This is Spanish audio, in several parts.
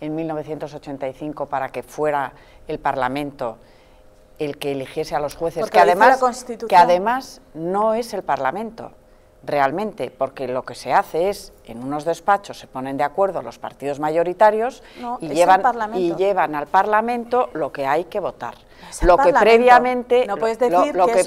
en 1985 para que fuera el Parlamento el que eligiese a los jueces, que además, que además no es el Parlamento, realmente, porque lo que se hace es, en unos despachos se ponen de acuerdo los partidos mayoritarios y, llevan, al Parlamento lo que hay que votar. lo que previamente lo que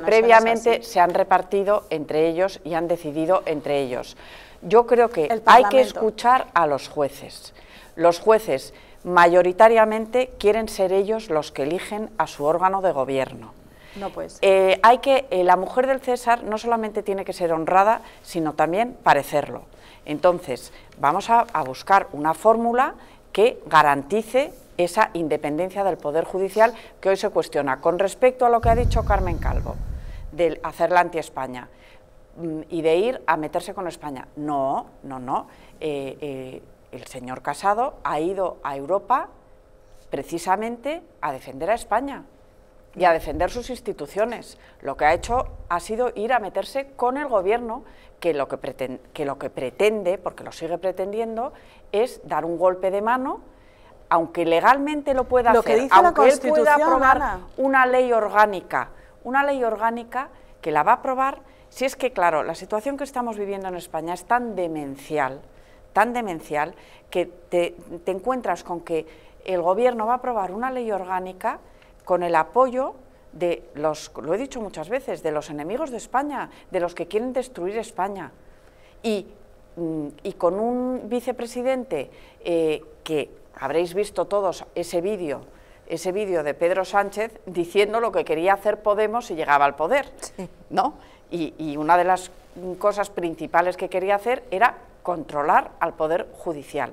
previamente se han repartido entre ellos y han decidido entre ellos. Yo creo que hay que escuchar a los jueces. Los jueces mayoritariamente quieren ser ellos los que eligen a su órgano de gobierno no pues. hay que, eh, la mujer del César no solamente tiene que ser honrada, sino también parecerlo. Entonces, vamos a, buscar una fórmula que garantice esa independencia del Poder Judicial que hoy se cuestiona. Con respecto a lo que ha dicho Carmen Calvo, del hacerla anti-España mm, y de ir a meterse con España. No, no, no. Eh, el señor Casado ha ido a Europa precisamente a defender a España y a defender sus instituciones. Lo que ha hecho ha sido ir a meterse con el gobierno que lo que, pretende, que lo que pretende, porque lo sigue pretendiendo, es dar un golpe de mano, aunque legalmente lo pueda hacer, aunque él pueda aprobar una ley orgánica, una ley orgánica que la va a aprobar, si es que, claro, la situación que estamos viviendo en España es tan demencial, tan demencial, que te encuentras con que el gobierno va a aprobar una ley orgánica con el apoyo de los, lo he dicho muchas veces, de los enemigos de España, de los que quieren destruir España. Y, mm, y con un vicepresidente eh, que habréis visto todos ese vídeo, ese vídeo de Pedro Sánchez diciendo lo que quería hacer Podemos si llegaba al poder, ¿no? Y, y una de las cosas principales que quería hacer era controlar al Poder Judicial.